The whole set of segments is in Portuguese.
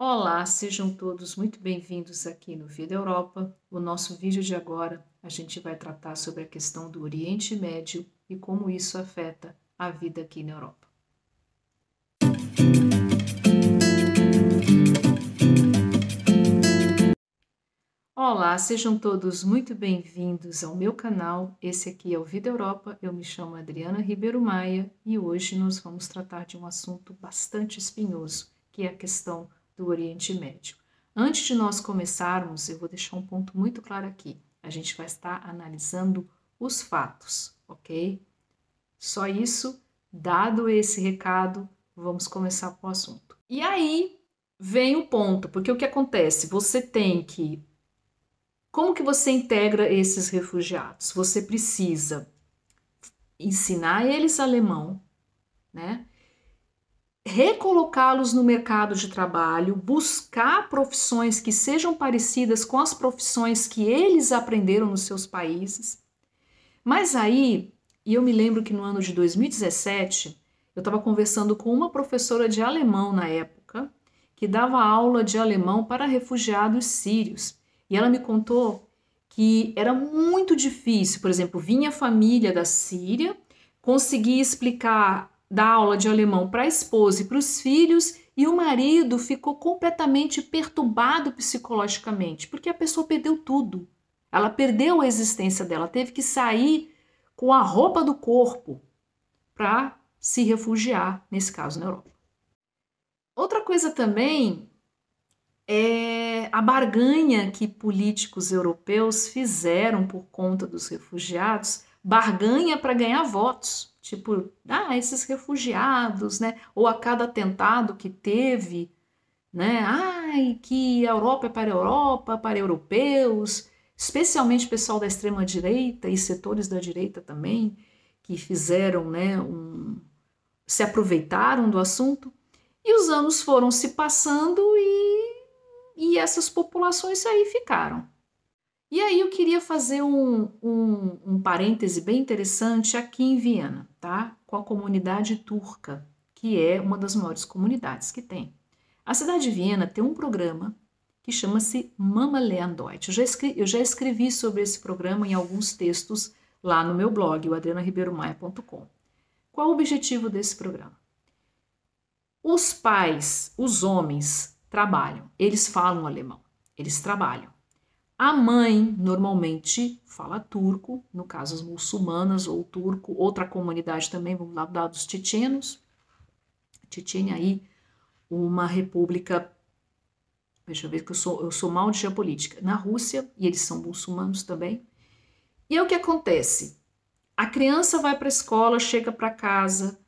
Olá, sejam todos muito bem-vindos aqui no Vida Europa. O nosso vídeo de agora, a gente vai tratar sobre a questão do Oriente Médio e como isso afeta a vida aqui na Europa. Olá, sejam todos muito bem-vindos ao meu canal. Esse aqui é o Vida Europa. Eu me chamo Adriana Ribeiro Maia e hoje nós vamos tratar de um assunto bastante espinhoso, que é a questão do Oriente Médio. Antes de nós começarmos, eu vou deixar um ponto muito claro aqui. A gente vai estar analisando os fatos, ok? Só isso, dado esse recado, vamos começar com o assunto. E aí vem o ponto, porque o que acontece? Você tem que. Como que você integra esses refugiados? Você precisa ensinar eles alemão, né? recolocá-los no mercado de trabalho, buscar profissões que sejam parecidas com as profissões que eles aprenderam nos seus países. Mas aí, e eu me lembro que no ano de 2017, eu estava conversando com uma professora de alemão na época, que dava aula de alemão para refugiados sírios. E ela me contou que era muito difícil, por exemplo, vinha a família da Síria, conseguia explicar da aula de alemão para a esposa e para os filhos, e o marido ficou completamente perturbado psicologicamente, porque a pessoa perdeu tudo. Ela perdeu a existência dela, teve que sair com a roupa do corpo para se refugiar, nesse caso, na Europa. Outra coisa também é a barganha que políticos europeus fizeram por conta dos refugiados barganha para ganhar votos, tipo, ah, esses refugiados, né? Ou a cada atentado que teve, né? Ai, que a Europa é para a Europa, para europeus, especialmente o pessoal da extrema direita e setores da direita também, que fizeram, né, um se aproveitaram do assunto. E os anos foram se passando e, e essas populações aí ficaram. E aí eu queria fazer um, um, um parêntese bem interessante aqui em Viena, tá? Com a comunidade turca, que é uma das maiores comunidades que tem. A cidade de Viena tem um programa que chama-se Mama Leandoit. Eu já, escrevi, eu já escrevi sobre esse programa em alguns textos lá no meu blog, o adrianaribeiromaia.com. Qual o objetivo desse programa? Os pais, os homens, trabalham, eles falam alemão, eles trabalham. A mãe normalmente fala turco, no caso as muçulmanas ou turco, outra comunidade também, vamos lá, da dos tchechenos. Tchetchênia aí, uma república, deixa eu ver que eu sou, eu sou mal de geopolítica, na Rússia, e eles são muçulmanos também. E é o que acontece? A criança vai para a escola, chega para casa,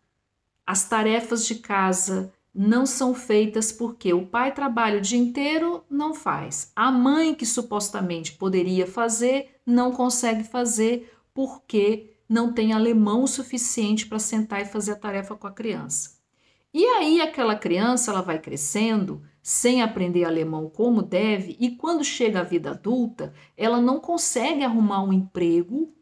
as tarefas de casa, não são feitas porque o pai trabalha o dia inteiro, não faz. A mãe, que supostamente poderia fazer, não consegue fazer porque não tem alemão suficiente para sentar e fazer a tarefa com a criança. E aí aquela criança ela vai crescendo sem aprender alemão como deve e quando chega à vida adulta, ela não consegue arrumar um emprego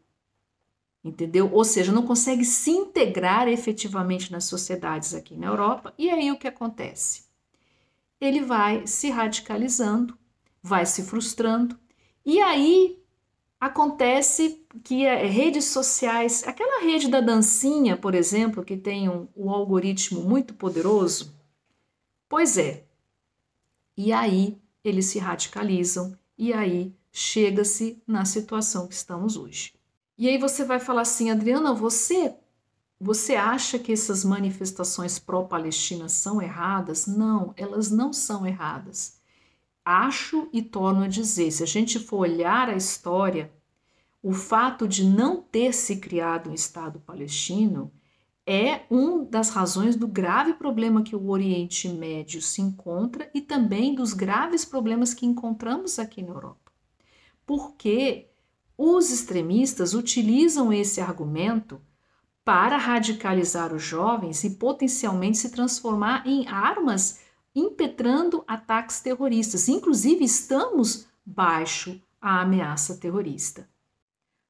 entendeu? Ou seja, não consegue se integrar efetivamente nas sociedades aqui na Europa. E aí o que acontece? Ele vai se radicalizando, vai se frustrando, e aí acontece que é, redes sociais, aquela rede da dancinha, por exemplo, que tem um, um algoritmo muito poderoso, pois é. E aí eles se radicalizam e aí chega-se na situação que estamos hoje. E aí você vai falar assim, Adriana, você você acha que essas manifestações pró-Palestina são erradas? Não, elas não são erradas. Acho e torno a dizer, se a gente for olhar a história, o fato de não ter se criado um Estado palestino é uma das razões do grave problema que o Oriente Médio se encontra e também dos graves problemas que encontramos aqui na Europa. Porque os extremistas utilizam esse argumento para radicalizar os jovens e potencialmente se transformar em armas impetrando ataques terroristas. Inclusive, estamos baixo a ameaça terrorista.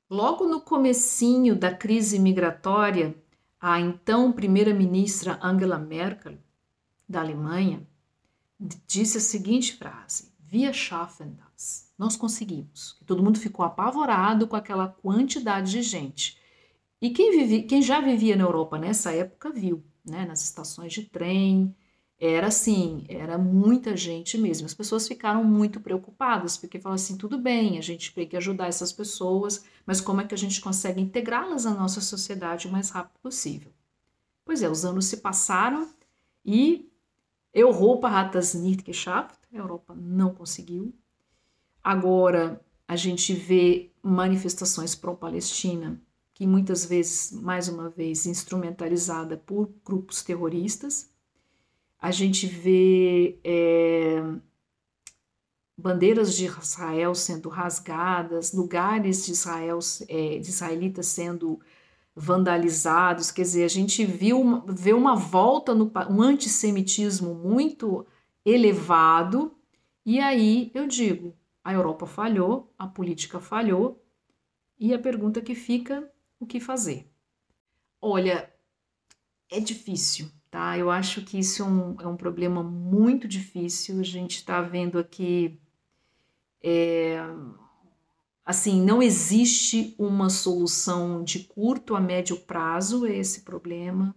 Logo no comecinho da crise migratória, a então primeira-ministra Angela Merkel, da Alemanha, disse a seguinte frase: "Via schaffen nós conseguimos. Todo mundo ficou apavorado com aquela quantidade de gente. E quem, vive, quem já vivia na Europa nessa época viu, né? Nas estações de trem, era assim, era muita gente mesmo. As pessoas ficaram muito preocupadas, porque falaram assim: tudo bem, a gente tem que ajudar essas pessoas, mas como é que a gente consegue integrá-las à nossa sociedade o mais rápido possível? Pois é, os anos se passaram e Europa hat das a Europa não conseguiu. Agora a gente vê manifestações pró-Palestina, que muitas vezes, mais uma vez, instrumentalizada por grupos terroristas. A gente vê é, bandeiras de Israel sendo rasgadas, lugares de, Israel, é, de israelitas sendo vandalizados, quer dizer, a gente viu vê uma volta no um antissemitismo muito elevado. E aí eu digo, a Europa falhou, a política falhou, e a pergunta que fica: o que fazer? Olha, é difícil, tá? Eu acho que isso é um, é um problema muito difícil. A gente está vendo aqui. É, assim, não existe uma solução de curto a médio prazo a esse problema.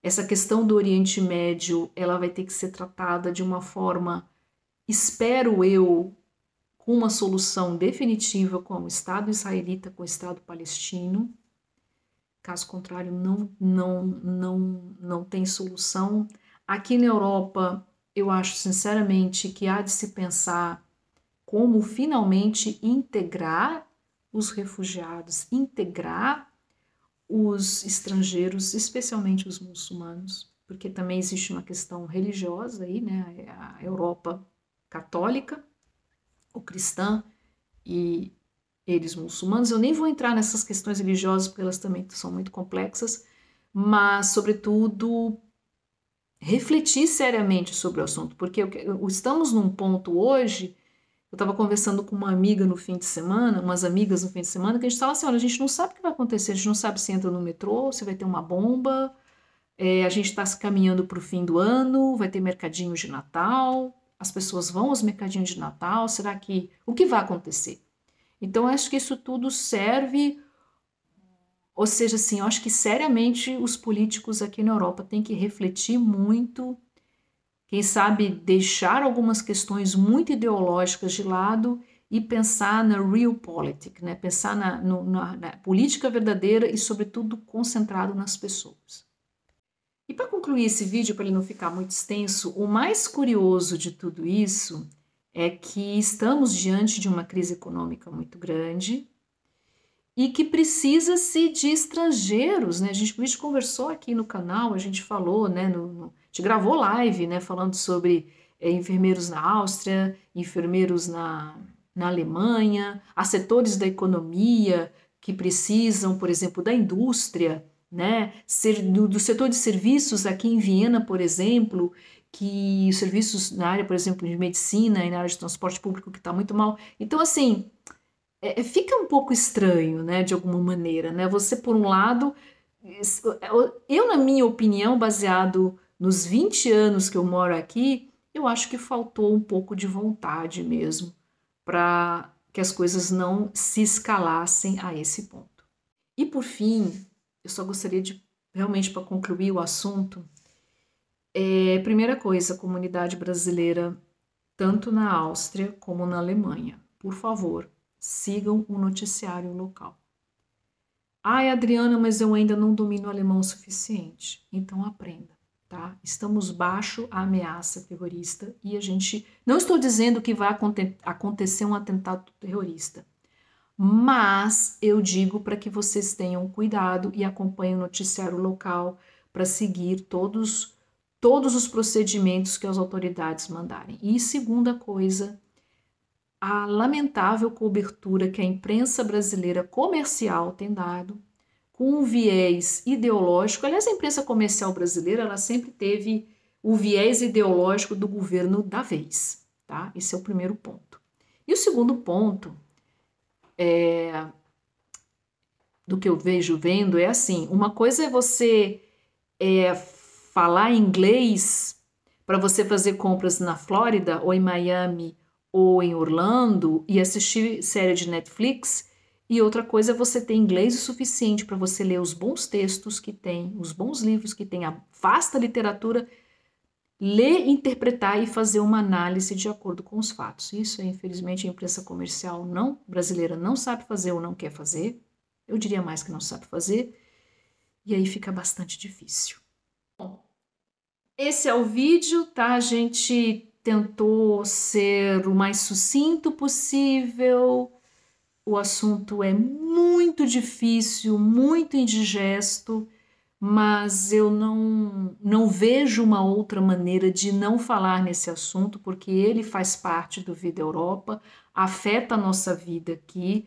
Essa questão do Oriente Médio, ela vai ter que ser tratada de uma forma, espero eu, uma solução definitiva com o Estado israelita, com o Estado palestino. Caso contrário, não, não, não, não tem solução. Aqui na Europa, eu acho sinceramente que há de se pensar como finalmente integrar os refugiados, integrar os estrangeiros, especialmente os muçulmanos, porque também existe uma questão religiosa aí, né? A Europa católica o cristã e eles muçulmanos. Eu nem vou entrar nessas questões religiosas, porque elas também são muito complexas, mas, sobretudo, refletir seriamente sobre o assunto, porque estamos num ponto hoje. Eu estava conversando com uma amiga no fim de semana, umas amigas no fim de semana, que a gente estava assim: olha, a gente não sabe o que vai acontecer, a gente não sabe se entra no metrô, se vai ter uma bomba, é, a gente está se caminhando para o fim do ano, vai ter mercadinho de Natal, as pessoas vão aos mercadinhos de Natal? Será que. O que vai acontecer? Então, acho que isso tudo serve. Ou seja, assim, eu acho que seriamente os políticos aqui na Europa têm que refletir muito, quem sabe deixar algumas questões muito ideológicas de lado e pensar na real politics, né? pensar na, no, na, na política verdadeira e, sobretudo, concentrado nas pessoas. E para concluir esse vídeo, para ele não ficar muito extenso, o mais curioso de tudo isso é que estamos diante de uma crise econômica muito grande e que precisa-se de estrangeiros, né? A gente, a gente conversou aqui no canal, a gente falou, né? No, no, a gente gravou live, né? Falando sobre é, enfermeiros na Áustria, enfermeiros na, na Alemanha, há setores da economia que precisam, por exemplo, da indústria, né? Ser, do, do setor de serviços aqui em Viena, por exemplo, que os serviços na área, por exemplo, de medicina e na área de transporte público que está muito mal. Então, assim, é, é, fica um pouco estranho, né? De alguma maneira, né? Você, por um lado, é, eu, na minha opinião, baseado nos 20 anos que eu moro aqui, eu acho que faltou um pouco de vontade mesmo para que as coisas não se escalassem a esse ponto. E por fim, eu só gostaria de, realmente, para concluir o assunto, é, primeira coisa, comunidade brasileira, tanto na Áustria como na Alemanha, por favor, sigam o noticiário local. Ai, Adriana, mas eu ainda não domino alemão o suficiente. Então aprenda, tá? Estamos baixo a ameaça terrorista e a gente. Não estou dizendo que vai acontecer um atentado terrorista, mas eu digo para que vocês tenham cuidado e acompanhem o noticiário local para seguir todos todos os procedimentos que as autoridades mandarem. E segunda coisa, a lamentável cobertura que a imprensa brasileira comercial tem dado com um viés ideológico. Aliás, a imprensa comercial brasileira, ela sempre teve o viés ideológico do governo da vez, tá? Esse é o primeiro ponto. E o segundo ponto é, do que eu vejo vendo é assim: uma coisa é você é, falar inglês para você fazer compras na Flórida ou em Miami ou em Orlando e assistir série de Netflix. E outra coisa é você ter inglês o suficiente para você ler os bons textos que tem, os bons livros que tem, a vasta literatura ler, interpretar e fazer uma análise de acordo com os fatos. Isso, infelizmente, a imprensa comercial não brasileira não sabe fazer ou não quer fazer. Eu diria mais que não sabe fazer. E aí fica bastante difícil. Bom, esse é o vídeo, tá? A gente tentou ser o mais sucinto possível. O assunto é muito difícil, muito indigesto mas eu não, não vejo uma outra maneira de não falar nesse assunto, porque ele faz parte do Vida Europa, afeta a nossa vida aqui,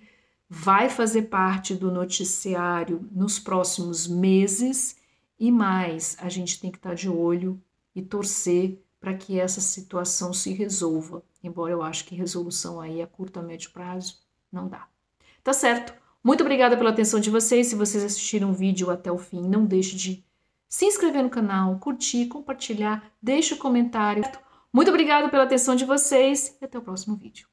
vai fazer parte do noticiário nos próximos meses e mais. A gente tem que estar de olho e torcer para que essa situação se resolva, embora eu acho que resolução aí a curto a médio prazo não dá. Tá certo? Muito obrigada pela atenção de vocês. Se vocês assistiram o vídeo até o fim, não deixe de se inscrever no canal, curtir, compartilhar, deixe o um comentário. Muito obrigada pela atenção de vocês e até o próximo vídeo.